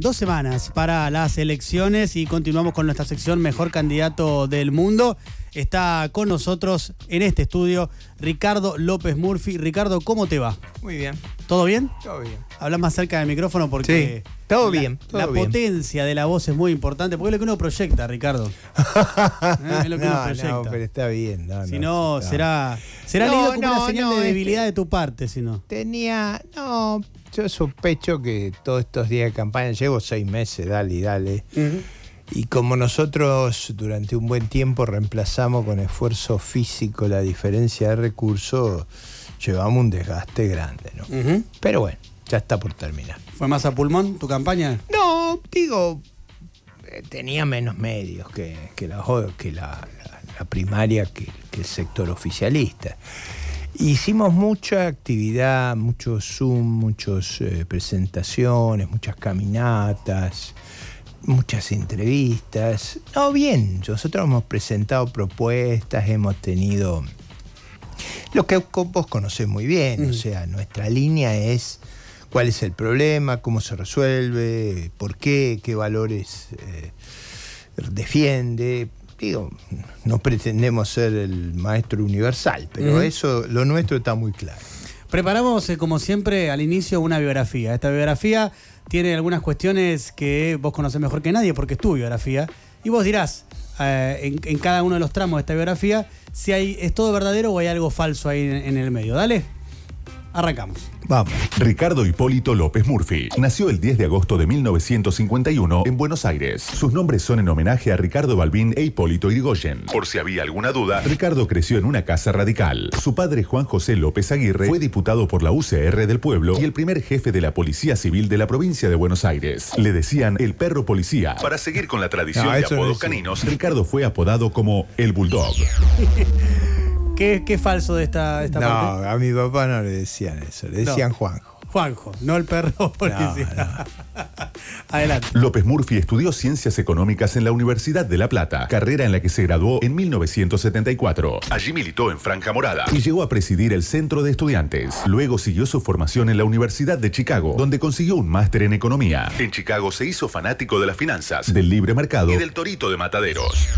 dos semanas para las elecciones y continuamos con nuestra sección Mejor Candidato del Mundo. Está con nosotros en este estudio Ricardo López Murphy. Ricardo, ¿cómo te va? Muy bien. ¿Todo bien? Todo bien. Habla más cerca del micrófono porque... Todo bien. la potencia de la voz es muy importante, porque es lo que uno proyecta, Ricardo. Eh, no, pero está bien. si no, será, será leído como una señal de debilidad de tu parte, si no. Tenía... No, yo sospecho que todos estos días de campaña, llevo seis meses, dale y dale. Y como nosotros durante un buen tiempo reemplazamos con esfuerzo físico la diferencia de recursos, llevamos un desgaste grande, ¿no? Pero bueno, ya está por terminar. ¿Fue más a pulmón tu campaña? No, digo, eh, tenía menos medios que, que, la, que la, primaria que el sector oficialista. Hicimos mucha actividad, muchos Zoom, eh, muchas presentaciones, muchas caminatas, muchas entrevistas. No, bien, nosotros hemos presentado propuestas, hemos tenido lo que vos conocés muy bien, o mm. sea, nuestra línea es cuál es el problema, cómo se resuelve, por qué, qué valores eh, defiende, no pretendemos ser el maestro universal, pero eso, lo nuestro está muy claro. Preparamos, eh, como siempre, al inicio una biografía. Esta biografía tiene algunas cuestiones que vos conocés mejor que nadie porque es tu biografía. Y vos dirás, eh, en, cada uno de los tramos de esta biografía, si hay, es todo verdadero o hay algo falso ahí en el medio. Dale, arrancamos. Vamos. Ricardo Hipólito López Murphy nació el 10 de agosto de 1951 en Buenos Aires. Sus nombres son en homenaje a Ricardo Balbín e Hipólito Irigoyen. Por si había alguna duda, Ricardo creció en una casa radical. Su padre, Juan José López Aguirre, fue diputado por la UCR del pueblo y el primer jefe de la Policía Civil de la provincia de Buenos Aires. Le decían el perro policía. Para seguir con la tradición de apodos caninos, Ricardo fue apodado como el Bulldog. ¿Qué, es falso de esta, no, parte? No, a mi papá no le decían eso, le decían Juanjo. Juanjo, no el perro Adelante. López Murphy estudió Ciencias Económicas en la Universidad de La Plata, carrera en la que se graduó en 1974. Allí militó en Franja Morada y llegó a presidir el Centro de Estudiantes. Luego siguió su formación en la Universidad de Chicago, donde consiguió un máster en Economía. En Chicago se hizo fanático de las finanzas, del libre mercado y del torito de mataderos.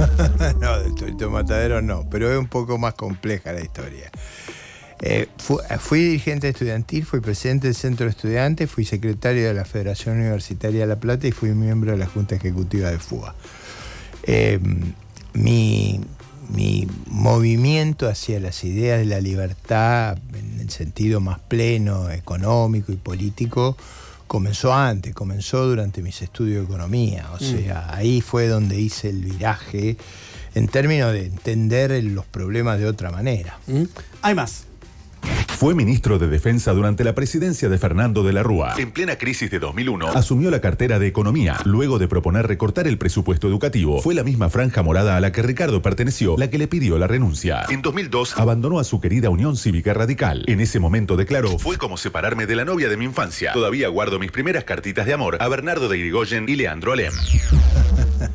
no, del Torito Matadero no, pero es un poco más compleja la historia. Eh, eh, fui, dirigente estudiantil, fui presidente del Centro de Estudiantes, fui secretario de la Federación Universitaria de La Plata y fui miembro de la Junta Ejecutiva de FUA. Eh, mi, movimiento hacia las ideas de la libertad en el sentido más pleno, económico y político, comenzó antes, comenzó durante mis estudios de economía, o mm. sea, ahí fue donde hice el viraje en términos de entender los problemas de otra manera. Mm. Hay más. Fue ministro de Defensa durante la presidencia de Fernando de la Rúa. En plena crisis de 2001, asumió la cartera de Economía, luego de proponer recortar el presupuesto educativo. Fue la misma franja morada a la que Ricardo perteneció, la que le pidió la renuncia. En 2002, abandonó a su querida Unión Cívica Radical. En ese momento declaró, fue como separarme de la novia de mi infancia. Todavía guardo mis primeras cartitas de amor a Bernardo de Irigoyen y Leandro Alem.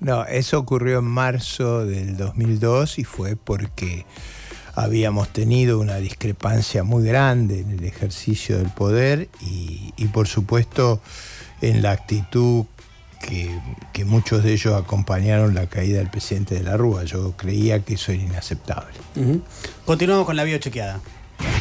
No, eso ocurrió en marzo del 2002 y fue porque habíamos tenido una discrepancia muy grande en el ejercicio del poder y, por supuesto en la actitud que, muchos de ellos acompañaron la caída del presidente de la Rúa. Yo creía que eso era inaceptable. Continuamos con la biochequeada.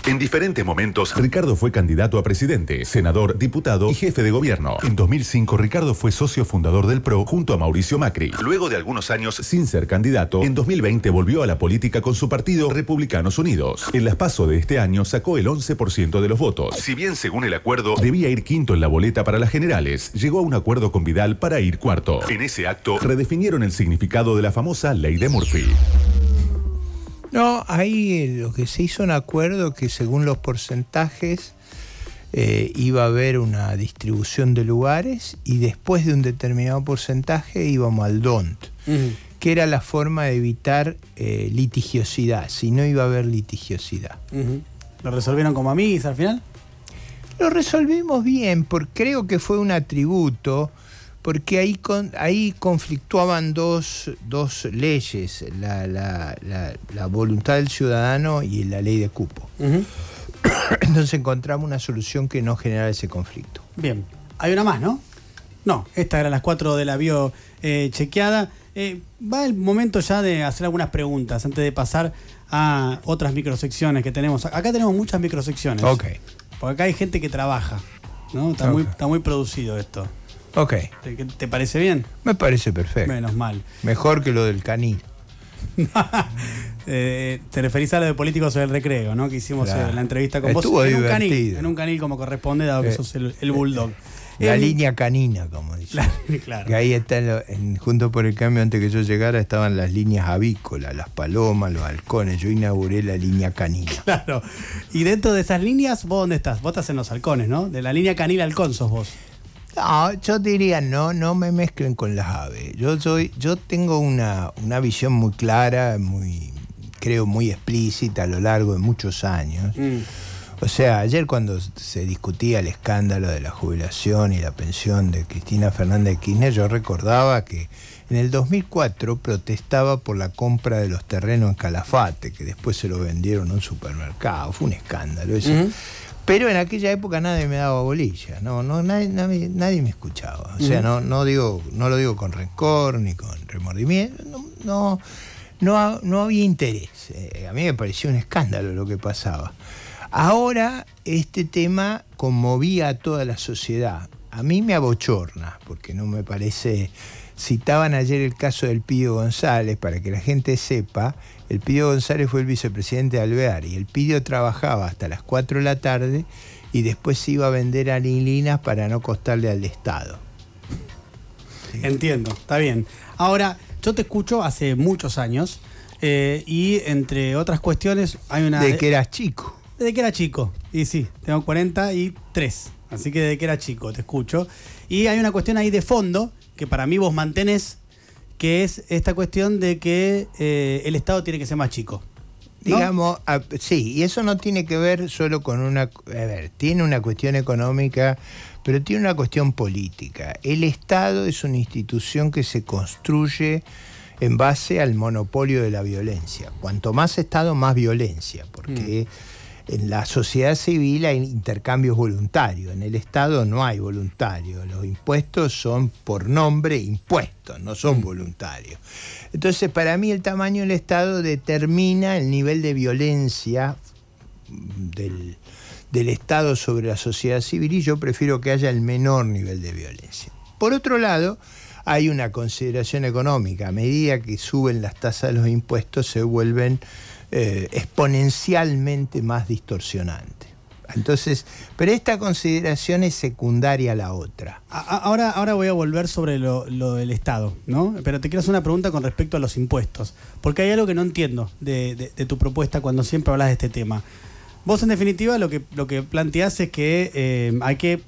En diferentes momentos, Ricardo fue candidato a presidente, senador, diputado y jefe de gobierno. En 2005, Ricardo fue socio fundador del PRO junto a Mauricio Macri. Luego de algunos años sin ser candidato, en 2020 volvió a la política con su partido Republicanos Unidos. En las PASO de este año sacó el 11% de los votos. Si bien, según el acuerdo, debía ir quinto en la boleta para las generales, llegó a un acuerdo con Vidal para ir cuarto. En ese acto, redefinieron el significado de la famosa ley de Murphy. No, ahí eh, lo que se hizo un acuerdo que según los porcentajes eh, iba a haber una distribución de lugares y después de un determinado porcentaje íbamos al DONT, que era la forma de evitar eh, litigiosidad, si no iba a haber litigiosidad. ¿Lo resolvieron como amiguis al final? Lo resolvimos bien, porque creo que fue un atributo porque ahí, con, ahí conflictuaban dos, leyes, la, la, la, voluntad del ciudadano y la ley de cupo. Entonces encontramos una solución que no generara ese conflicto. Bien, hay una más, ¿no? No, esta eran las cuatro de la bio eh, chequeada. Eh, va el momento ya de hacer algunas preguntas antes de pasar a otras microsecciones que tenemos. Acá tenemos muchas microsecciones. Ok. Porque acá hay gente que trabaja, ¿no? Está, muy, está muy producido esto. Ok. ¿Te, parece bien? Me parece perfecto. Menos mal. Mejor que lo del canil eh, te referís a lo de políticos del recreo, ¿no? Que hicimos eh, la entrevista con vos. En un, canil, en un canil, como corresponde, dado que eh, sos el, bulldog. La línea canina, como dicen. claro. Que ahí está, junto por el cambio, antes que yo llegara, estaban las líneas avícolas, las palomas, los halcones. Yo inauguré la línea canina. Claro. Y dentro de esas líneas, ¿vos dónde estás? Vos estás en los halcones, ¿no? De la línea canil halcón sos vos. No, ah, yo diría, no, no me mezclen con las aves. Yo soy, yo tengo una, una visión muy clara, muy, creo, muy explícita a lo largo de muchos años. Mm. O sea, ayer cuando se discutía el escándalo de la jubilación y la pensión de Cristina Fernández de Kirchner, yo recordaba que en el 2004 protestaba por la compra de los terrenos en Calafate, que después se lo vendieron a un supermercado. Fue un escándalo. ese. Pero en aquella época nadie me daba bolilla, no, no, nadie, me escuchaba. O sea, no, no digo, no lo digo con rencor ni con remordimiento, no, no, no, había interés. Eh, a mí me pareció un escándalo lo que pasaba. Ahora este tema conmovía a toda la sociedad. A mí me abochorna, porque no me parece. Citaban ayer el caso del Pío González para que la gente sepa el Pidio González fue el vicepresidente de Alvear y el Pidio trabajaba hasta las 4 de la tarde y después se iba a vender anilinas para no costarle al Estado. Entiendo, está bien. Ahora, yo te escucho hace muchos años eh, y entre otras cuestiones hay una... De que eras chico. Desde que era chico, y sí, tengo 43, así que desde que era chico te escucho. Y hay una cuestión ahí de fondo que para mí vos mantenés que es esta cuestión de que eh, el Estado tiene que ser más chico. Digamos, sí, y eso no tiene que ver solo con una... A ver, tiene una cuestión económica, pero tiene una cuestión política. El Estado es una institución que se construye en base al monopolio de la violencia. Cuanto más Estado, más violencia, porque... Mm en la sociedad civil hay intercambios voluntarios, en el Estado no hay voluntarios. los impuestos son por nombre impuestos, no son mm. voluntarios. Entonces, para mí el tamaño del Estado determina el nivel de violencia del, del Estado sobre la sociedad civil y yo prefiero que haya el menor nivel de violencia. Por otro lado, hay una consideración económica. A medida que suben las tasas de los impuestos, se vuelven eh, exponencialmente más distorsionante. Entonces, pero esta consideración es secundaria a la otra. Ahora, ahora voy a volver sobre lo, del Estado, ¿no? Pero te quiero hacer una pregunta con respecto a los impuestos, porque hay algo que no entiendo de, tu propuesta cuando siempre hablas de este tema. Vos, en definitiva, lo que, lo planteás es que eh, hay que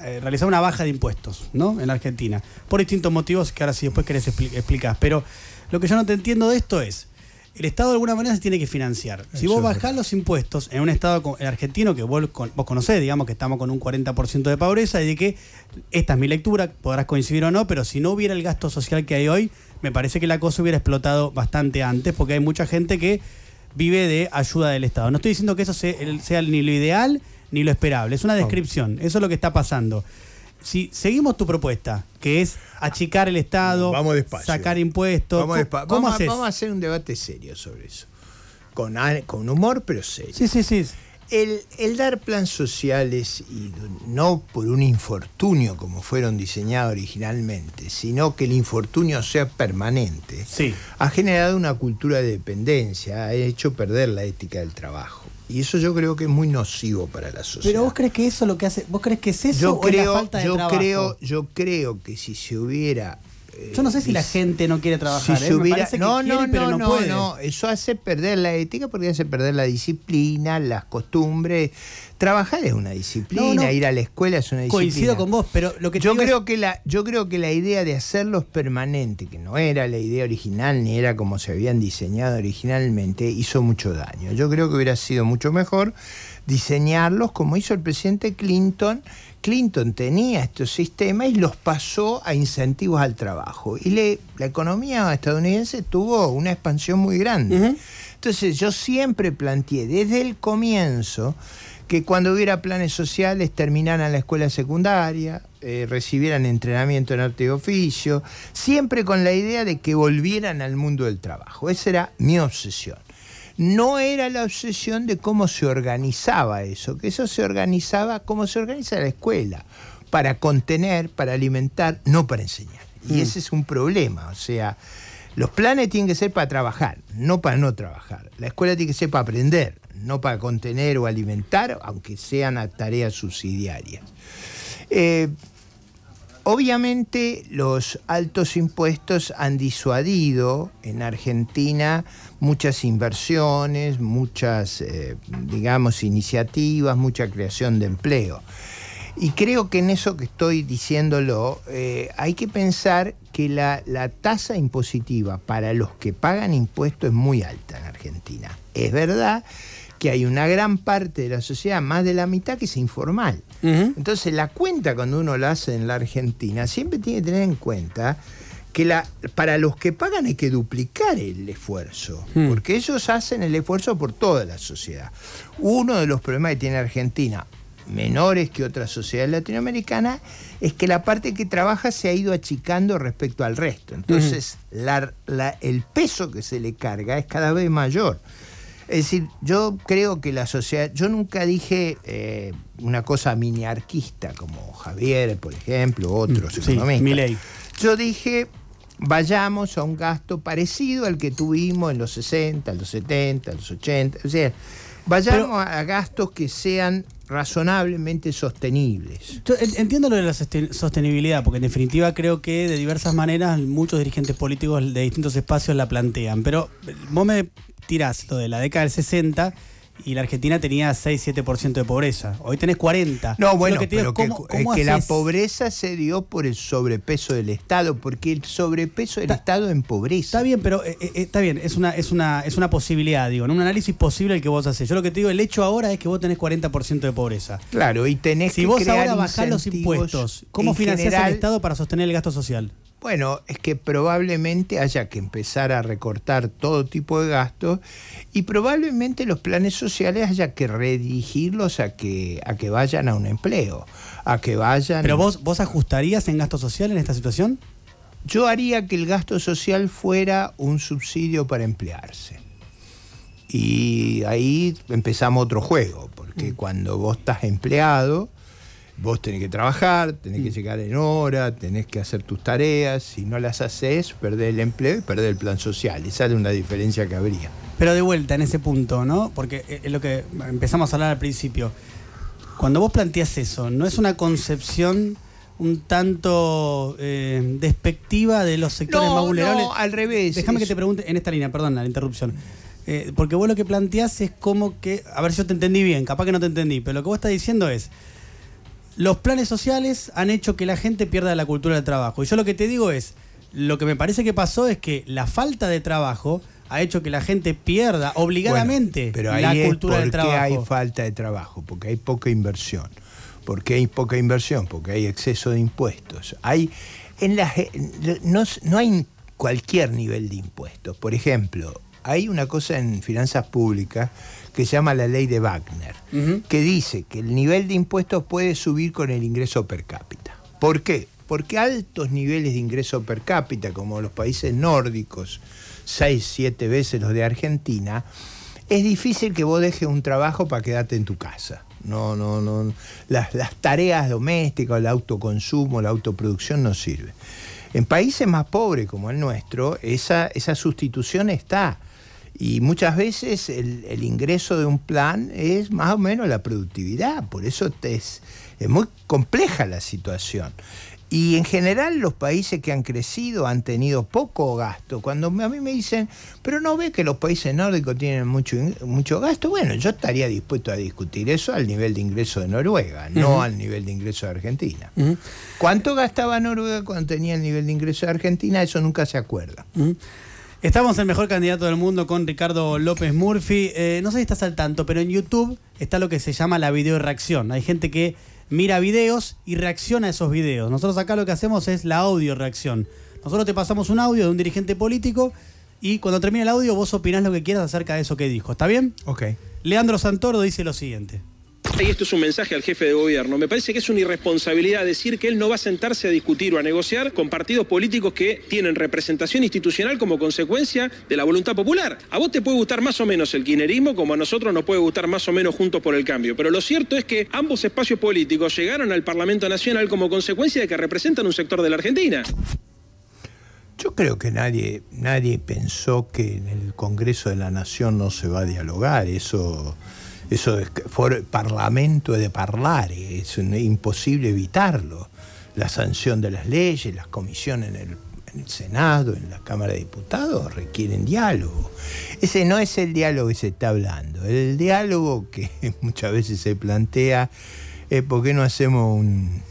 eh, realizar una baja de impuestos, ¿no? En la Argentina, por distintos motivos que ahora sí después querés explicar. Pero lo que yo no te entiendo de esto es, el Estado de alguna manera se tiene que financiar. Si vos bajás los impuestos en un Estado argentino que vos, conocés, digamos que estamos con un 40% de pobreza y de que esta es mi lectura, podrás coincidir o no, pero si no hubiera el gasto social que hay hoy, me parece que la cosa hubiera explotado bastante antes porque hay mucha gente que vive de ayuda del Estado. No estoy diciendo que eso sea ni lo ideal ni lo esperable, es una descripción, eso es lo que está pasando si seguimos tu propuesta, que es achicar el Estado, vamos sacar impuestos, vamos, despacio. vamos, a hacer un debate serio sobre eso. Con, con humor, pero serio. Sí, sí, sí. El, el, dar planes sociales, y no por un infortunio como fueron diseñados originalmente, sino que el infortunio sea permanente, sí. ha generado una cultura de dependencia, ha hecho perder la ética del trabajo. Y eso yo creo que es muy nocivo para la sociedad. Pero vos crees que eso lo que hace, vos crees que es eso yo o creo, la falta de yo Creo, yo creo que si se hubiera yo no sé si la gente no quiere trabajar. Si ¿eh? no, no, pero no, no, Eso hace perder la ética porque hace perder la disciplina, las costumbres. Trabajar es una disciplina, ir a la escuela es una disciplina. Coincido con vos, pero lo que yo creo que la yo creo que la idea de hacerlos permanente, que no era la idea original ni era como se habían diseñado originalmente, hizo mucho daño. Yo creo que hubiera sido mucho mejor diseñarlos como hizo el presidente Clinton Clinton tenía estos sistemas y los pasó a incentivos al trabajo. Y le, la economía estadounidense tuvo una expansión muy grande. Entonces yo siempre planteé desde el comienzo que cuando hubiera planes sociales terminaran la escuela secundaria, eh, recibieran entrenamiento en arte y oficio, siempre con la idea de que volvieran al mundo del trabajo. Esa era mi obsesión no era la obsesión de cómo se organizaba eso, que eso se organizaba como se organiza la escuela, para contener, para alimentar, no para enseñar. Y mm. ese es un problema, o sea, los planes tienen que ser para trabajar, no para no trabajar. La escuela tiene que ser para aprender, no para contener o alimentar, aunque sean a tareas subsidiarias. Eh, obviamente los altos impuestos han disuadido en Argentina muchas inversiones, muchas, eh, digamos, iniciativas, mucha creación de empleo. Y creo que en eso que estoy diciéndolo, eh, hay que pensar que la, tasa impositiva para los que pagan impuestos es muy alta en Argentina. Es verdad que hay una gran parte de la sociedad, más de la mitad, que es informal. Entonces la cuenta cuando uno la hace en la Argentina, siempre tiene que tener en cuenta que la, para los que pagan hay que duplicar el esfuerzo, hmm. porque ellos hacen el esfuerzo por toda la sociedad. Uno de los problemas que tiene Argentina, menores que otras sociedades latinoamericanas, es que la parte que trabaja se ha ido achicando respecto al resto. Entonces, hmm. el peso que se le carga es cada vez mayor. Es decir, yo creo que la sociedad, yo nunca dije eh, una cosa miniarquista como Javier, por ejemplo, otros hmm. sí, economistas. Yo dije vayamos a un gasto parecido al que tuvimos en los 60, en los 70, los 80. O sea, vayamos a gastos que sean razonablemente sostenibles. Entiendo lo de la sostenibilidad, porque en definitiva creo que de diversas maneras muchos dirigentes políticos de distintos espacios la plantean. Pero eh, vos me tirás lo de la década del 60 y la Argentina tenía 6-7% de pobreza. Hoy tenés 40. No, bueno, pero que, es que la pobreza se dio por el sobrepeso del Estado, porque el sobrepeso del Estado empobrece. Está bien, pero eh, eh, eh, está bien, es una, es una, es una posibilidad, digo, en un análisis posible el que vos haces. Yo lo que te digo, el hecho ahora es que vos tenés 40% de pobreza. Claro, y tenés si vos ahora bajás los impuestos, ¿cómo financiás al el Estado para sostener el gasto social? Bueno, es que probablemente haya que empezar a recortar todo tipo de gastos y probablemente los planes sociales haya que redirigirlos a que, a que vayan a un empleo, a que vayan... ¿Pero vos, vos ajustarías en gasto social en esta situación? Yo haría que el gasto social fuera un subsidio para emplearse. Y ahí empezamos otro juego, porque mm. cuando vos estás empleado vos tenés que trabajar, tenés que mm. llegar en hora, tenés que hacer tus tareas, si no las haces, perdés el empleo y perdés el plan social. Esa es una diferencia que habría. Pero de vuelta en ese punto, ¿no? Porque eh, es lo que empezamos a hablar al principio. Cuando vos planteás eso, ¿no es una concepción un tanto eh, despectiva de los sectores más vulnerables? No, al revés. Déjame que te pregunte en esta línea, perdón la interrupción. Eh, porque vos lo que planteás es como que, a ver si yo te entendí bien, capaz que no te entendí, pero lo que vos estás diciendo es, los planes sociales han hecho que la gente pierda la cultura del trabajo. Y yo lo que te digo es, lo que me parece que pasó es que la falta de trabajo ha hecho que la gente pierda obligadamente pero la cultura del trabajo. hay falta de trabajo? Porque hay poca inversión. ¿Por qué hay poca inversión? Porque hay exceso de impuestos. Hay en no, no hay cualquier nivel de impuestos. Por ejemplo, hay una cosa en finanzas públicas que se llama la ley de Wagner, que dice que el nivel de impuestos puede subir con el ingreso per cápita. ¿Por qué? Porque altos niveles de ingreso per cápita, como los países nórdicos, seis, siete veces los de Argentina, es difícil que vos dejes un trabajo para quedarte en tu casa. No, no, no. Las, tareas domésticas, el autoconsumo, la autoproducción no sirve. En países más pobres como el nuestro, esa sustitución está. Y muchas veces el, ingreso de un plan es más o menos la productividad, por eso es, es muy compleja la situación. Y en general los países que han crecido han tenido poco gasto. Cuando a mí me dicen, pero no ve que los países nórdicos tienen mucho, mucho gasto, bueno, yo estaría dispuesto a discutir eso al nivel de ingreso de Noruega, no al nivel de ingreso de Argentina. ¿Cuánto gastaba Noruega cuando tenía el nivel de ingreso de Argentina? Eso nunca se acuerda. Estamos en Mejor Candidato del Mundo con Ricardo López Murphy. Eh, no sé si estás al tanto, pero en YouTube está lo que se llama la video reacción. Hay gente que mira videos y reacciona a esos videos. Nosotros acá lo que hacemos es la audio reacción. Nosotros te pasamos un audio de un dirigente político y cuando termina el audio vos opinás lo que quieras acerca de eso que dijo. ¿Está bien? Ok. Leandro Santoro dice lo siguiente. Y esto es un mensaje al jefe de gobierno. Me parece que es una irresponsabilidad decir que él no va a sentarse a discutir o a negociar con partidos políticos que tienen representación institucional como consecuencia de la voluntad popular. A vos te puede gustar más o menos el kirchnerismo, como a nosotros nos puede gustar más o menos Juntos por el Cambio. Pero lo cierto es que ambos espacios políticos llegaron al Parlamento Nacional como consecuencia de que representan un sector de la Argentina. Yo creo que nadie, nadie pensó que en el Congreso de la Nación no se va a dialogar. Eso eso es, que el parlamento de hablar, es imposible evitarlo. La sanción de las leyes, las comisiones en el, Senado, en la Cámara de Diputados, requieren diálogo. Ese no es el diálogo que se está hablando. El diálogo que muchas veces se plantea es por qué no hacemos un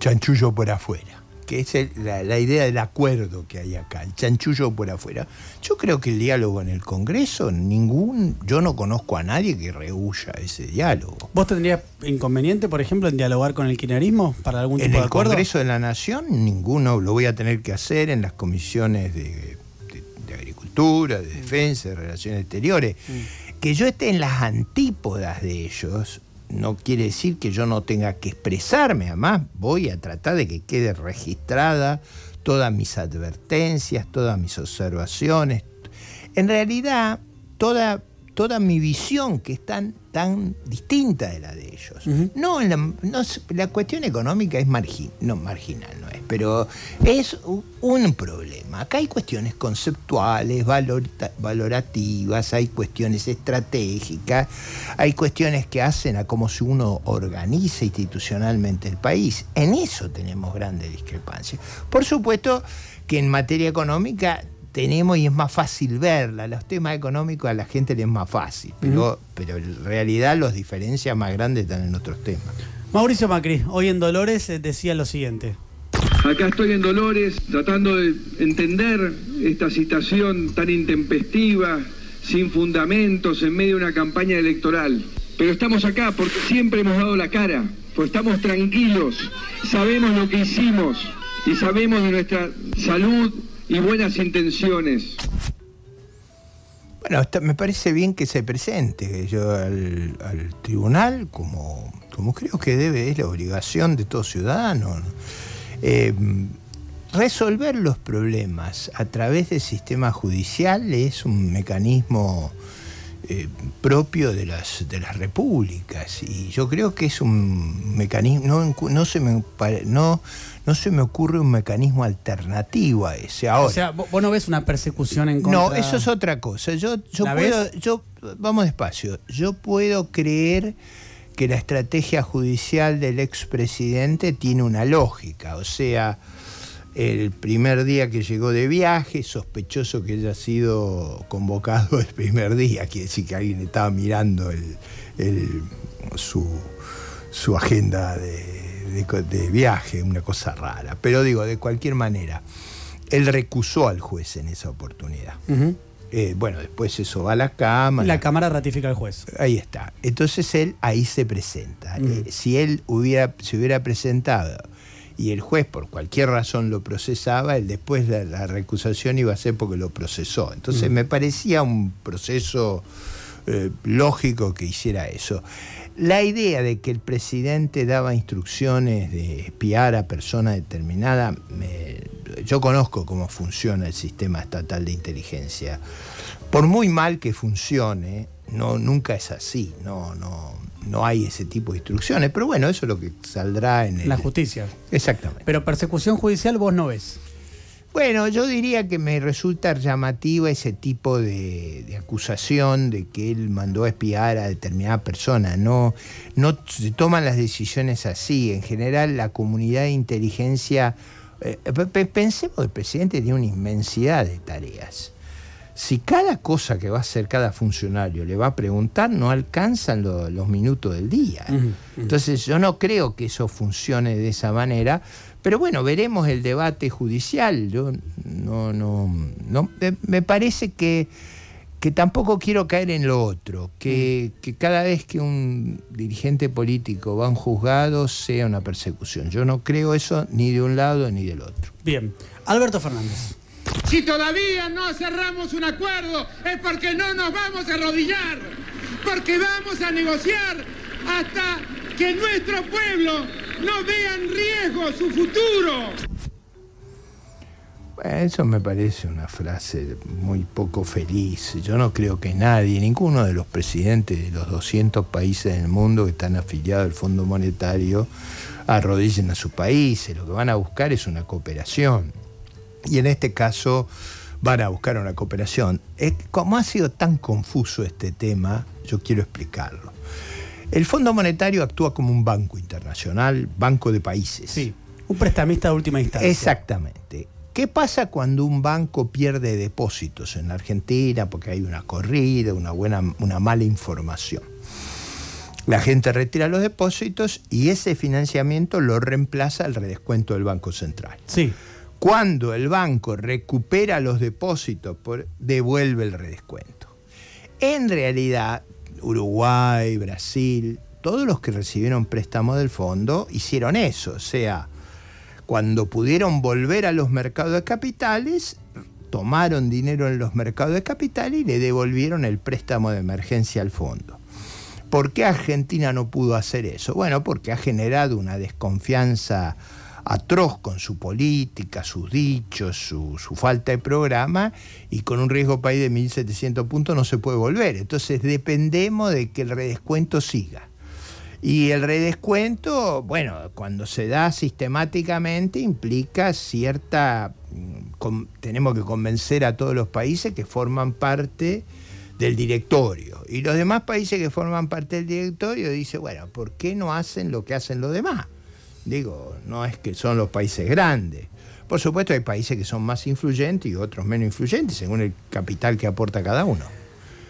chanchullo por afuera que es la, idea del acuerdo que hay acá, el chanchullo por afuera. Yo creo que el diálogo en el Congreso, ningún, yo no conozco a nadie que rehuya ese diálogo. ¿Vos tendrías inconveniente, por ejemplo, en dialogar con el kirchnerismo para algún tipo de acuerdo? En el Congreso de la Nación, ninguno, lo voy a tener que hacer en las comisiones de, Agricultura, de mm. Defensa, de Relaciones Exteriores. Mm. Que yo esté en las antípodas de ellos, no quiere decir que yo no tenga que expresarme, además voy a tratar de que quede registrada todas mis advertencias, todas mis observaciones. En realidad, toda, toda mi visión que están tan distinta de la de ellos. no, la, cuestión económica es no, marginal, no es, pero es un problema. Acá hay cuestiones conceptuales, valorativas, hay cuestiones estratégicas, hay cuestiones que hacen a cómo se uno organiza institucionalmente el país. En eso tenemos grandes discrepancias. Por supuesto que en materia económica tenemos y es más fácil verla. Los temas económicos a la gente le es más fácil, pero, pero en realidad las diferencias más grandes están en otros temas. Mauricio Macri, hoy en Dolores eh, decía lo siguiente. Acá estoy en Dolores tratando de entender esta situación tan intempestiva, sin fundamentos, en medio de una campaña electoral. Pero estamos acá porque siempre hemos dado la cara, porque estamos tranquilos, sabemos lo que hicimos y sabemos de nuestra salud y buenas intenciones. Bueno, me parece bien que se presente yo al, tribunal como, como creo que debe, es la obligación de todo ciudadano. Eh, resolver los problemas a través del sistema judicial es un mecanismo eh, propio de las, de las repúblicas y yo creo que es un mecanismo, no, no, se me, no no se me ocurre un mecanismo alternativo a ese. Ahora, o sea, vos no ves una persecución en contra. No, eso es otra cosa. Yo, yo puedo, yo, vamos despacio. Yo puedo creer que la estrategia judicial del expresidente tiene una lógica. O sea, el primer día que llegó de viaje, sospechoso que haya sido convocado el primer día, quiere decir que alguien estaba mirando su, su agenda de de, viaje, una cosa rara. Pero digo, de cualquier manera, él recusó al juez en esa oportunidad. Eh, bueno, después eso va a la Cámara. La Cámara ratifica al juez. Ahí está. Entonces él ahí se presenta. Eh, si él hubiera, se hubiera presentado y el juez por cualquier razón lo procesaba, él después de la recusación iba a ser porque lo procesó. Entonces me parecía un proceso eh, lógico que hiciera eso. La idea de que el presidente daba instrucciones de espiar a persona determinada, yo conozco cómo funciona el sistema estatal de inteligencia. Por muy mal que funcione, no, nunca es así, no, no, no hay ese tipo de instrucciones. Pero bueno, eso es lo que saldrá en la justicia. Exactamente. Pero persecución judicial vos no ves. Bueno, yo diría que me resulta llamativa ese tipo de, acusación de que él mandó a espiar a determinada persona. No, no se toman las decisiones así. En general, la comunidad de inteligencia. Eh, pensemos, el presidente tiene una inmensidad de tareas. Si cada cosa que va a hacer cada funcionario le va a preguntar, no alcanzan los minutos del día. Entonces yo no creo que eso funcione de esa manera, pero bueno, veremos el debate judicial. Yo no, no, no me parece que, que tampoco quiero caer en lo otro, que, que cada vez que un dirigente político va a un juzgado sea una persecución. Yo no creo eso ni de un lado ni del otro. Bien, Alberto Fernández. Si todavía no cerramos un acuerdo es porque no nos vamos a arrodillar, porque vamos a negociar hasta que nuestro pueblo no vea en riesgo su futuro. Eso me parece una frase muy poco feliz. Yo no creo que nadie, ninguno de los presidentes de los 200 países del mundo que están afiliados al Fondo Monetario, arrodillen a su país. Lo que van a buscar es una cooperación. Y en este caso van a buscar una cooperación. Como ha sido tan confuso este tema, yo quiero explicarlo. El Fondo Monetario actúa como un banco internacional, banco de países. Sí, un prestamista de última instancia. Exactamente. ¿Qué pasa cuando un banco pierde depósitos en la Argentina porque hay una corrida, una, buena, una mala información? La gente retira los depósitos y ese financiamiento lo reemplaza el redescuento del Banco Central. Sí. Cuando el banco recupera los depósitos, devuelve el redescuento. En realidad, Uruguay, Brasil, todos los que recibieron préstamo del fondo hicieron eso, o sea, cuando pudieron volver a los mercados de capitales, tomaron dinero en los mercados de capitales y le devolvieron el préstamo de emergencia al fondo. ¿Por qué Argentina no pudo hacer eso? Bueno, porque ha generado una desconfianza atroz con su política, sus dichos, su, falta de programa, y con un riesgo país de 1.700 puntos no se puede volver. Entonces dependemos de que el redescuento siga. Y el redescuento, bueno, cuando se da sistemáticamente implica cierta... Mm, tenemos que convencer a todos los países que forman parte del directorio. Y los demás países que forman parte del directorio dicen, bueno, ¿por qué no hacen lo que hacen los demás? Digo, no es que son los países grandes. Por supuesto hay países que son más influyentes y otros menos influyentes, según el capital que aporta cada uno.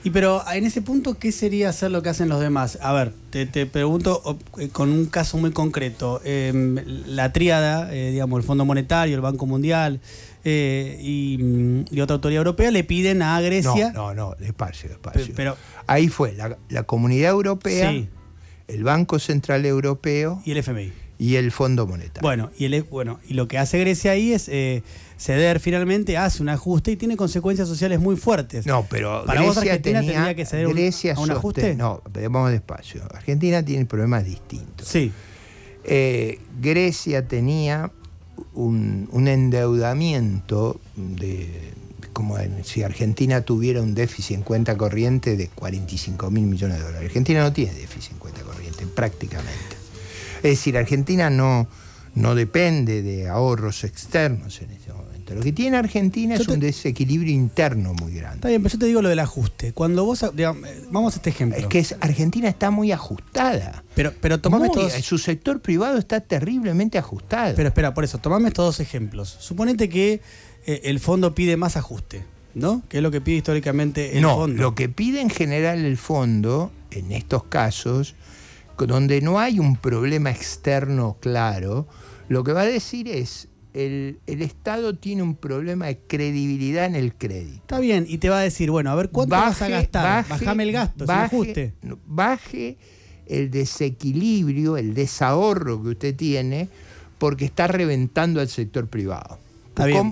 Y pero en ese punto, ¿qué sería hacer lo que hacen los demás? A ver, te, pregunto eh, con un caso muy concreto. Em, la tríada, eh, digamos, el Fondo Monetario, el Banco Mundial eh, mm, y, otra autoridad europea le piden a Grecia... No, no, no despacio, despacio. Pero, Ahí fue la, Comunidad Europea, el Banco Central Europeo... Y el FMI y el Fondo Monetario. Bueno, y, el, e, bueno, y lo que hace Grecia ahí es eh, ceder finalmente, hace un ajuste y tiene consecuencias sociales muy fuertes. No, pero para Grecia vos Argentina tenía, que ceder un, ajuste. No, vamos despacio. Argentina tiene problemas distintos. Sí. Eh, Grecia tenía un, endeudamiento de como si Argentina tuviera un déficit en cuenta corriente de 45 mil millones de dólares. Argentina no tiene déficit en cuenta corriente, prácticamente. Es decir, Argentina no, no depende de ahorros externos en este momento. Lo que tiene Argentina es un desequilibrio interno muy grande. Está bien, pero yo te digo lo del ajuste. Cuando vos, eh, vamos a este ejemplo. Es que Argentina está muy ajustada. Pero, pero tomame Su sector privado está terriblemente ajustado. Pero espera, por eso, tomame estos dos ejemplos. Suponete que eh, el fondo pide más ajuste, ¿no? Que es lo que pide históricamente el no, Lo que pide en general el fondo, en estos casos, donde no hay un problema externo claro, lo que va a decir es, el, Estado tiene un problema de credibilidad en el crédito. Está bien, y te va a decir, bueno, a ver, ¿cuánto vas a gastar? Bájame el gasto, ajuste. Baje el desequilibrio, el desahorro que usted tiene, porque está reventando al sector privado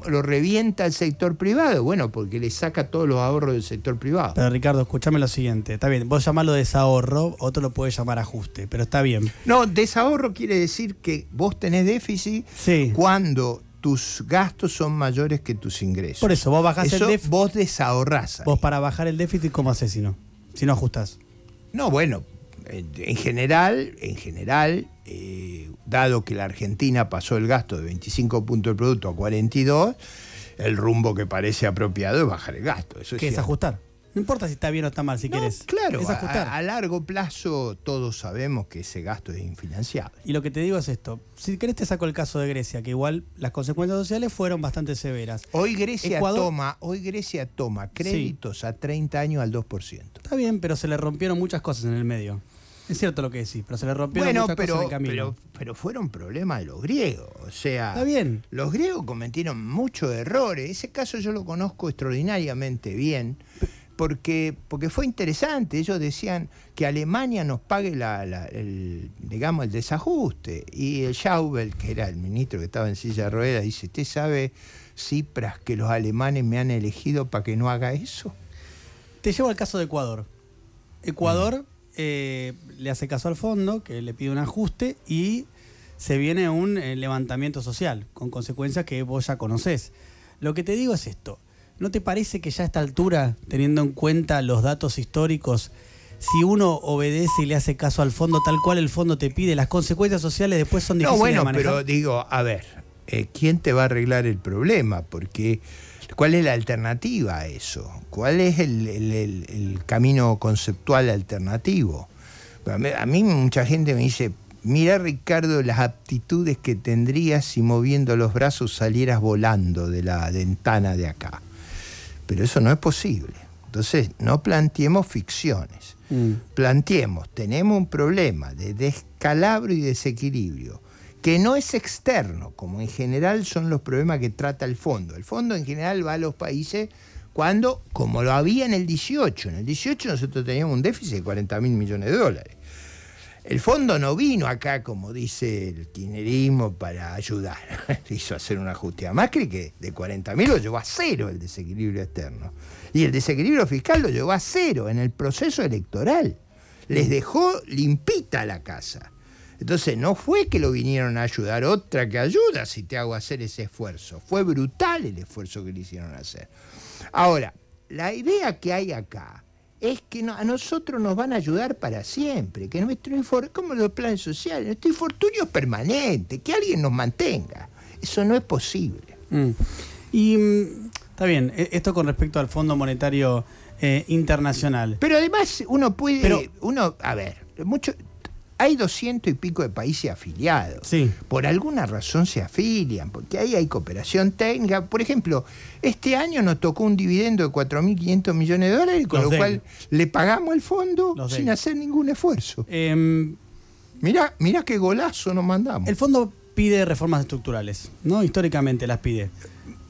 lo revienta el sector privado? Bueno, porque le saca todos los ahorros del sector privado. Pero Ricardo, escúchame lo siguiente. Está bien, vos llamarlo desahorro, otro lo puede llamar ajuste, pero está bien. No, desahorro quiere decir que vos tenés déficit cuando tus gastos son mayores que tus ingresos. Por eso, vos bajás el déficit. Vos desahorrás. Vos para bajar el déficit, ¿cómo haces si no? Si no ajustás. No, bueno, en general, en general eh, dado que la Argentina pasó el gasto de 25 puntos de producto a 42, el rumbo que parece apropiado es bajar el gasto. Eso que es, ajustar. No importa si está bien o está mal, si quieres. Claro, es ajustar. A, largo plazo todos sabemos que ese gasto es infinanciable. Y lo que te digo es esto. Si querés te saco el caso de Grecia, que igual las consecuencias sociales fueron bastante severas. Hoy Grecia, toma, hoy Grecia toma créditos a 30 años al 2%. Está bien, pero se le rompieron muchas cosas en el medio. Es cierto lo que decís, pero se le rompió el muchas pero, en Pero, fueron problemas de los griegos. O sea, Está bien. los griegos cometieron muchos errores. Ese caso yo lo conozco extraordinariamente bien. Porque, porque fue interesante, ellos decían que Alemania nos pague el, digamos, el desajuste. Y el Schaubel, que era el ministro que estaba en silla de ruedas, dice, ¿usted sabe, Cipras, que los alemanes me han elegido para que no haga eso? Te llevo al caso de Ecuador. Ecuador eh, le hace caso al fondo, que le pide un ajuste y se viene un eh, levantamiento social, con consecuencias que vos ya conocés. Lo que te digo es esto, ¿no te parece que ya a esta altura, teniendo en cuenta los datos históricos, si uno obedece y le hace caso al fondo tal cual el fondo te pide, las consecuencias sociales después son difíciles no, bueno, Pero digo, a ver, eh, ¿quién te va a arreglar el problema? Porque ¿Cuál es la alternativa a eso? ¿Cuál es el, camino conceptual alternativo? A mí, mucha gente me dice, mira Ricardo las aptitudes que tendrías si moviendo los brazos salieras volando de la ventana de acá. Pero eso no es posible. Entonces, no planteemos ficciones. Mm. Planteemos, tenemos un problema de descalabro y desequilibrio que no es externo, como en general son los problemas que trata el fondo. El fondo en general va a los países cuando, como lo había en el 18, en el 18 nosotros teníamos un déficit de 40 mil millones de dólares. El fondo no vino acá, como dice el tinerismo, para ayudar. Hizo hacer una ajuste a Macri que de 40 mil lo llevó a cero el desequilibrio externo. Y el desequilibrio fiscal lo llevó a cero en el proceso electoral. Les dejó limpita la casa. Entonces no fue que lo vinieron a ayudar, otra que ayuda si te hago hacer ese esfuerzo. Fue brutal el esfuerzo que le hicieron hacer. Ahora, la idea que hay acá es que a nosotros nos van a ayudar para siempre, que nuestro infortunio, como los planes sociales, nuestro infortunio es permanente, que alguien nos mantenga. Eso no es posible. Mm. Y mm, está bien, e-, esto con respecto al Fondo Monetario eh, Internacional. Pero además uno puede, uno, a ver, mucho, hay doscientos y pico de países afiliados. Sí. Por alguna razón se afilian, porque ahí hay cooperación técnica. Por ejemplo, este año nos tocó un dividendo de 4.500 millones de dólares, con lo cual le pagamos el fondo sin hacer ningún esfuerzo. Eh, mirá, qué golazo nos mandamos. El fondo pide reformas estructurales, ¿no? Históricamente las pide.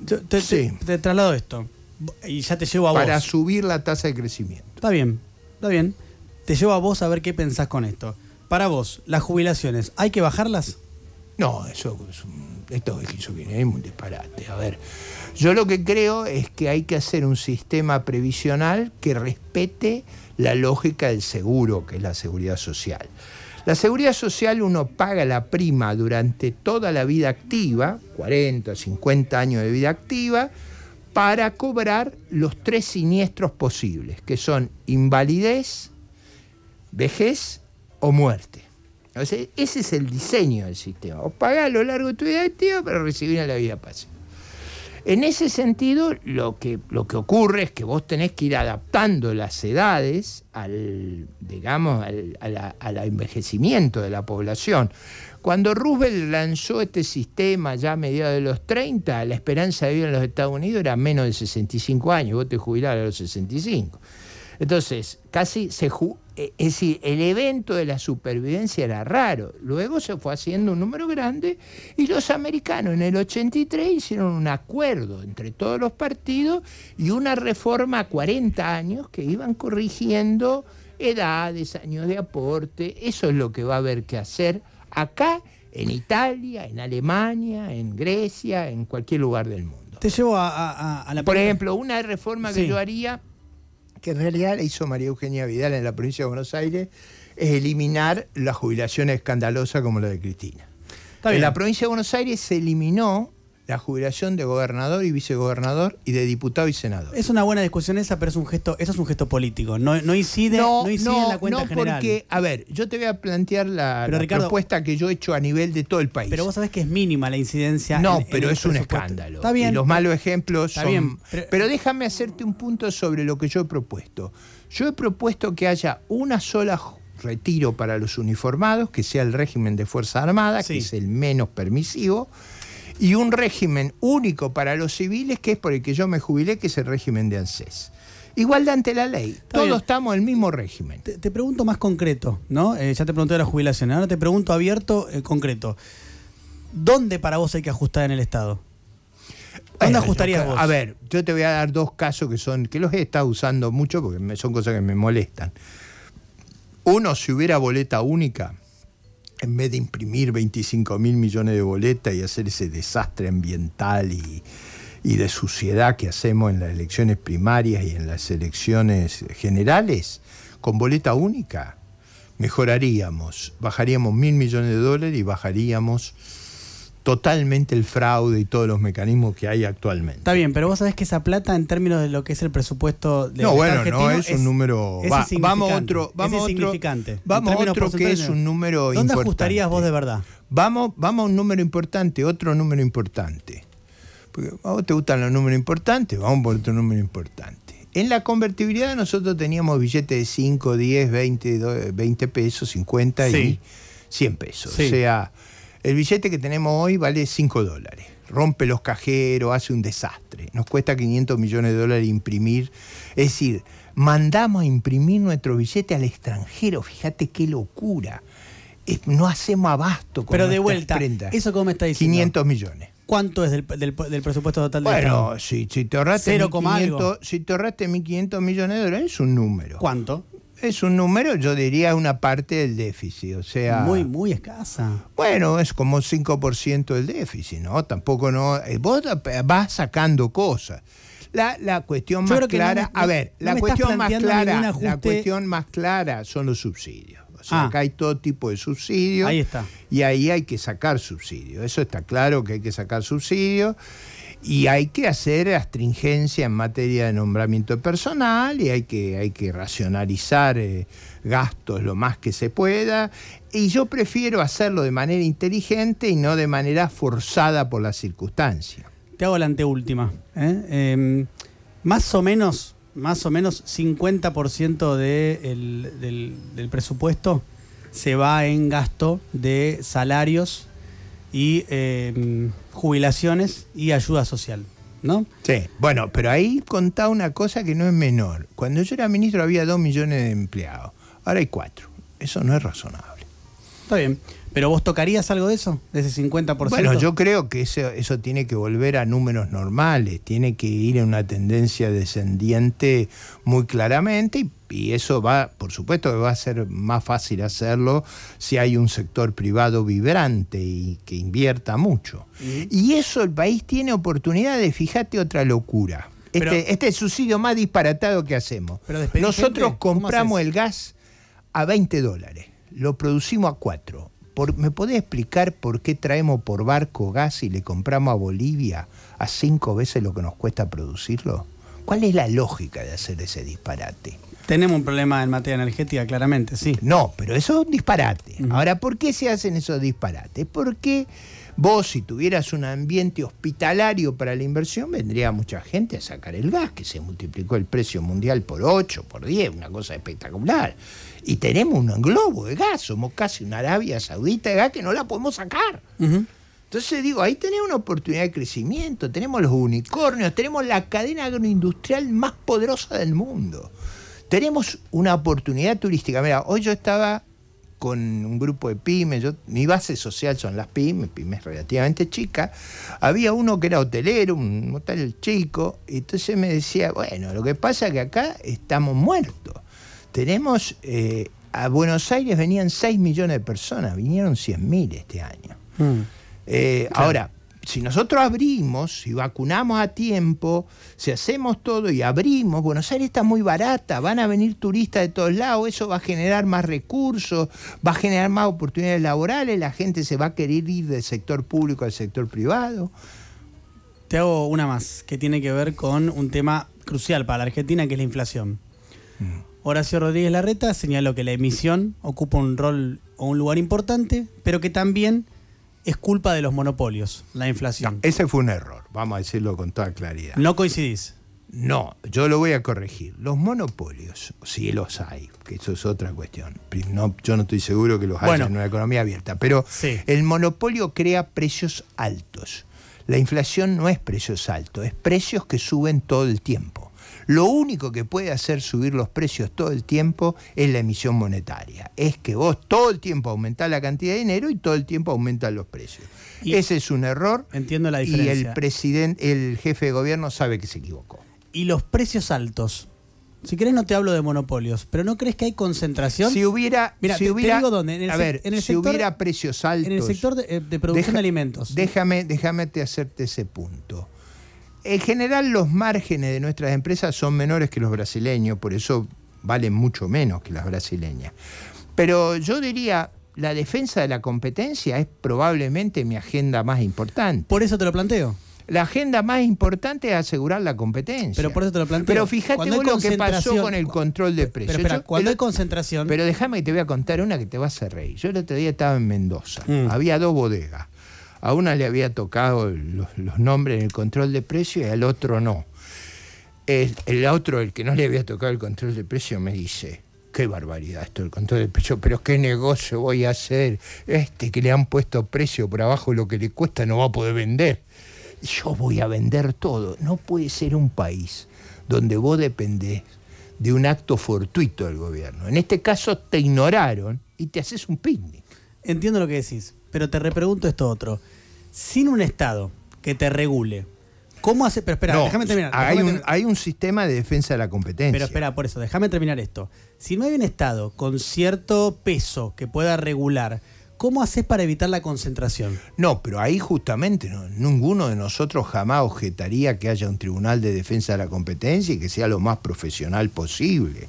te, te, traslado esto y ya te llevo a vos. Para subir la tasa de crecimiento. Está bien, está bien. Te llevo a vos a ver qué pensás con esto. Para vos, ¿las jubilaciones hay que bajarlas? No, eso es un, esto es un disparate. A ver, yo lo que creo es que hay que hacer un sistema previsional que respete la lógica del seguro, que es la seguridad social. La seguridad social uno paga la prima durante toda la vida activa, 40, 50 años de vida activa, para cobrar los tres siniestros posibles, que son invalidez, vejez o muerte. ese es el diseño del sistema. O pagar a lo largo de tu vida activa para recibir a la vida pasiva. En ese sentido, lo que, lo que ocurre es que vos tenés que ir adaptando las edades al, digamos, al, envejecimiento de la población. Cuando Roosevelt lanzó este sistema ya a mediados de los 30, la esperanza de vida en los Estados Unidos era menos de 65 años, vos te jubilabas a los 65. Entonces, casi se eh, es decir, el evento de la supervivencia era raro. Luego se fue haciendo un número grande y los americanos en el 83 hicieron un acuerdo entre todos los partidos y una reforma a 40 años que iban corrigiendo edades, años de aporte. Eso es lo que va a haber que hacer acá, en Italia, en Alemania, en Grecia, en cualquier lugar del mundo. Te llevo a, Por ejemplo, una reforma que yo haría que en realidad hizo María Eugenia Vidal en la provincia de Buenos Aires, es eliminar la jubilación escandalosa como la de Cristina. en la provincia de Buenos Aires se eliminó la jubilación de gobernador y vicegobernador y de diputado y senador. Es una buena discusión esa, pero es un gesto, eso es un gesto político. No, no incide, en la cuenta no Porque, a ver, yo te voy a plantear la, propuesta que yo he hecho a nivel de todo el país. Pero vos sabés que es mínima la incidencia. No, pero es un escándalo. Está bien. Y los malos ejemplos Está Bien, pero, déjame hacerte un punto sobre lo que yo he propuesto. Yo he propuesto que haya una sola retiro para los uniformados, que sea el régimen de Fuerza Armada, que es el menos permisivo y un régimen único para los civiles que es por el que yo me jubilé, que es el régimen de ANSES. Igualdad ante la ley. Todos estamos en el mismo régimen. Te, pregunto más concreto, ¿no? Eh, ya te pregunté de la jubilación, ahora te pregunto abierto, eh, concreto. ¿Dónde para vos hay que ajustar en el Estado? ¿Dónde ajustarías vos? A ver, yo te voy a dar dos casos que son que los he estado usando mucho porque son cosas que me molestan. Uno, si hubiera boleta única, en vez de imprimir 25 mil millones de boletas y hacer ese desastre ambiental y, y de suciedad que hacemos en las elecciones primarias y en las elecciones generales, con boleta única, mejoraríamos, bajaríamos mil millones de dólares y bajaríamos totalmente el fraude y todos los mecanismos que hay actualmente. Está bien, pero vos sabés que esa plata en términos de lo que es el presupuesto de No, bueno, no es, un número vamos otro, vamos vamos otro que es un número importante. ¿Dónde ajustarías vos de verdad? Vamos, vamos a un número importante, otro número importante. Porque vos te gustan los números importantes, vamos por otro número importante. En la convertibilidad nosotros teníamos billetes de 5, 10, 20, 20 pesos, 50 y 100 pesos. O sea, el billete que tenemos hoy vale 5 dólares. Rompe los cajeros, hace un desastre. Nos cuesta 500 millones de dólares imprimir. Es decir, mandamos a imprimir nuestro billete al extranjero. Fíjate qué locura. No hacemos abasto con Pero de vuelta, ¿eso cómo está diciendo? 500 millones. ¿Cuánto es del, del, presupuesto total de? Bueno, si, si, te ahorraste 1.500 millones de dólares, es un número. ¿Cuánto? es un número, yo diría una parte del déficit, o sea... Muy, muy escasa. Bueno, es como 5% del déficit, ¿no? Tampoco no... Eh, vos eh, vas sacando cosas. La, la cuestión más clara... a ver, la, cuestión más clara, la cuestión más clara son los subsidios. O sea, ah. acá hay todo tipo de subsidios. Ahí está. Y ahí hay que sacar subsidios. Eso está claro que hay que sacar subsidios y hay que hacer astringencia en materia de nombramiento personal y hay que, hay que racionalizar eh, gastos lo más que se pueda. Y yo prefiero hacerlo de manera inteligente y no de manera forzada por las circunstancias. Te hago la anteúltima. ¿eh? Em, más o menos, más o menos 50% del, del presupuesto se va en gasto de salarios y em, jubilaciones y ayuda social. ¿No? Sí, bueno, pero ahí contaba una cosa que no es menor. Cuando yo era ministro había dos millones de empleados, ahora hay cuatro. Eso no es razonable. Está bien. ¿Pero vos tocarías algo de eso? ¿De ese 50%? Bueno, yo creo que eso, eso tiene que volver a números normales, tiene que ir en una tendencia descendiente muy claramente y, eso va, por supuesto que va a ser más fácil hacerlo si hay un sector privado vibrante y que invierta mucho. Mm. Y eso el país tiene oportunidad de, fíjate otra locura. Este, este es el subsidio más disparatado que hacemos. Nosotros compramos el gas a 20 dólares, lo producimos a 4 ¿Me podés explicar por qué traemos por barco gas y le compramos a Bolivia a cinco veces lo que nos cuesta producirlo? ¿Cuál es la lógica de hacer ese disparate? Tenemos un problema en materia energética, claramente, sí. No, pero eso es un disparate. Ahora, ¿por qué se hacen esos disparates? Porque Vos, si tuvieras un ambiente hospitalario para la inversión, vendría mucha gente a sacar el gas, que se multiplicó el precio mundial por 8, por 10, una cosa espectacular. Y tenemos un globo de gas, somos casi una Arabia Saudita de gas que no la podemos sacar. Entonces digo, ahí tenemos una oportunidad de crecimiento, tenemos los unicornios, tenemos la cadena agroindustrial más poderosa del mundo. Tenemos una oportunidad turística. Mira, hoy yo estaba con un grupo de pymes, mi base social son las pymes, pymes relativamente chicas, había uno que era hotelero, un hotel chico, y entonces me decía, bueno, lo que pasa es que acá estamos muertos. Tenemos, eh, a Buenos Aires venían 6 millones de personas, vinieron 100 mil este año. Mm. Eh, ahora, si nosotros abrimos, si vacunamos a tiempo, si hacemos todo y abrimos, Buenos Aires está muy barata, van a venir turistas de todos lados, eso va a generar más recursos, va a generar más oportunidades laborales, la gente se va a querer ir del sector público al sector privado. Te hago una más, que tiene que ver con un tema crucial para la Argentina, que es la inflación. Mm. Horacio Rodríguez Larreta señaló que la emisión ocupa un rol o un lugar importante, pero que también es culpa de los monopolios, la inflación. ese fue un error, vamos a decirlo con toda claridad. No coincidís. No, yo lo voy a corregir. Los monopolios, si los hay, que eso es otra cuestión. No, yo no estoy seguro que los bueno, haya en una economía abierta, pero el monopolio crea precios altos. La inflación no es precios altos, es precios que suben todo el tiempo. Lo único que puede hacer subir los precios todo el tiempo es la emisión monetaria. Es que vos todo el tiempo aumentás la cantidad de dinero y todo el tiempo aumentan los precios. Ese es un error. Entiendo la diferencia. Y el presidente, el jefe de gobierno sabe que se equivocó. Y los precios altos. Si querés no te hablo de monopolios, pero ¿no crees que hay concentración? Si hubiera, si hubiera en el, a ver, si hubiera precios altos en el sector eh, de, producción de alimentos. Déjame, déjame hacerte ese punto. En general los márgenes de nuestras empresas son menores que los brasileños, por eso valen mucho menos que las brasileñas. Pero yo diría, la defensa de la competencia es probablemente mi agenda más importante. Por eso te lo planteo. La agenda más importante es asegurar la competencia. Pero por eso te lo planteo. Pero fíjate vos lo que pasó con el control de precios. Pero, cuando hay concentración. Pero déjame que te voy a contar una que te va a hacer reír. Yo el otro día estaba en Mendoza. Mm. Había dos bodegas. A una le había tocado los, nombres en el control de precios y al otro no. El, otro, el que no le había tocado el control de precio, me dice, qué barbaridad esto el control de precio? pero qué negocio voy a hacer. Este que le han puesto precio por abajo lo que le cuesta no va a poder vender. Yo voy a vender todo. No puede ser un país donde vos dependés de un acto fortuito del gobierno. En este caso te ignoraron y te haces un picnic. Entiendo lo que decís, pero te repregunto esto otro. Sin un Estado que te regule, ¿cómo hace? Pero espera, déjame terminar. Hay, un, hay un sistema de defensa de la competencia. Pero espera, por eso, déjame terminar esto. Si no hay un Estado con cierto peso que pueda regular, ¿Cómo haces para evitar la concentración? No, pero ahí justamente ninguno de nosotros jamás objetaría que haya un tribunal de defensa de la competencia y que sea lo más profesional posible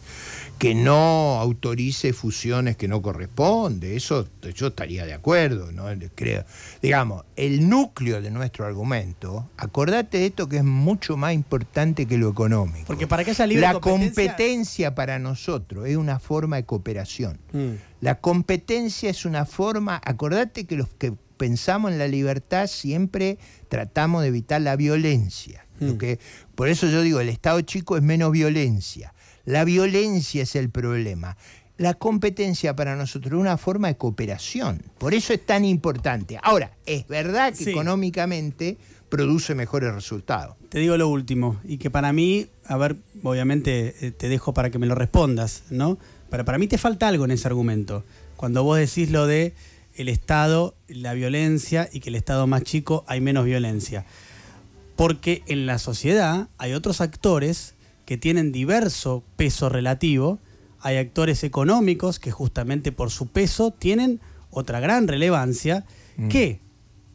que no autorice fusiones que no corresponde, eso yo estaría de acuerdo, no creo. Digamos, el núcleo de nuestro argumento, acordate de esto que es mucho más importante que lo económico. Porque para qué salir La competencia... competencia... para nosotros es una forma de cooperación. Mm. La competencia es una forma, acordate que los que pensamos en la libertad siempre tratamos de evitar la violencia. Mm. que, por eso yo digo, el Estado chico es menos violencia la violencia es el problema. La competencia para nosotros es una forma de cooperación. Por eso es tan importante. Ahora, es verdad que económicamente produce mejores resultados. Te digo lo último, y que para mí, a ver, obviamente eh, te dejo para que me lo respondas, ¿no? Pero para mí te falta algo en ese argumento. Cuando vos decís lo de el Estado, la violencia, y que el Estado más chico hay menos violencia. Porque en la sociedad hay otros actores que tienen diverso peso relativo, hay actores económicos que justamente por su peso tienen otra gran relevancia, mm. que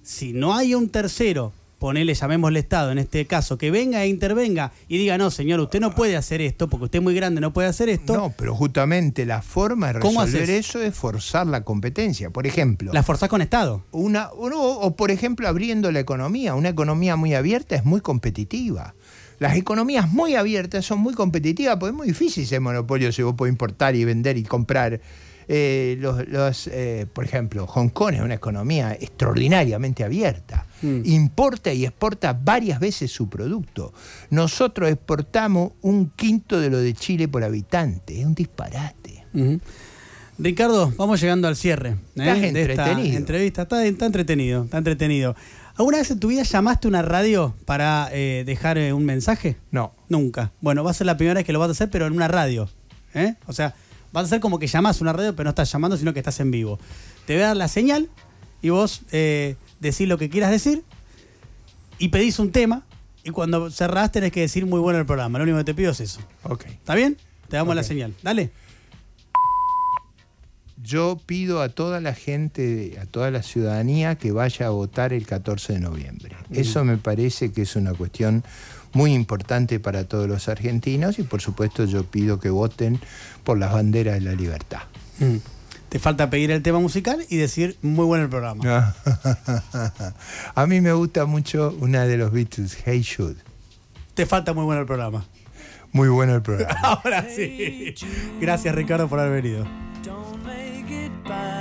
si no hay un tercero, ponele, llamémosle Estado en este caso, que venga e intervenga y diga, no señor, usted no puede hacer esto, porque usted es muy grande, no puede hacer esto. No, pero justamente la forma de resolver eso es forzar la competencia, por ejemplo. La forzás con Estado. Una, o por ejemplo abriendo la economía, una economía muy abierta es muy competitiva las economías muy abiertas son muy competitivas, porque es muy difícil ser monopolio si vos podés importar y vender y comprar. Eh, los, eh, por ejemplo, Hong Kong es una economía extraordinariamente abierta. Mm. Importa y exporta varias veces su producto. Nosotros exportamos un quinto de lo de Chile por habitante. Es un disparate. Ricardo, vamos llegando al cierre ¿eh? de esta entrevista. Está, está entretenido, está entretenido. ¿Alguna vez en tu vida llamaste a una radio para eh, dejar eh, un mensaje? No. Nunca. Bueno, va a ser la primera vez que lo vas a hacer, pero en una radio. ¿eh? O sea, vas a ser como que llamas a una radio, pero no estás llamando, sino que estás en vivo. Te voy a dar la señal y vos decís lo que quieras decir y pedís un tema. Y cuando cerrás tenés que decir muy bueno el programa. Lo único que te pido es eso. Ok. ¿Está bien? Te damos la señal. Dale yo pido a toda la gente, a toda la ciudadanía que vaya a votar el 14 de noviembre. Eso me parece que es una cuestión muy importante para todos los argentinos y por supuesto yo pido que voten por las banderas de la libertad. Mm. Te falta pedir el tema musical y decir muy bueno el programa. a mí me gusta mucho una de los Beatles, Hey Should. Te falta muy bueno el programa. Muy bueno el programa. Ahora sí. Gracias Ricardo por haber venido. goodbye.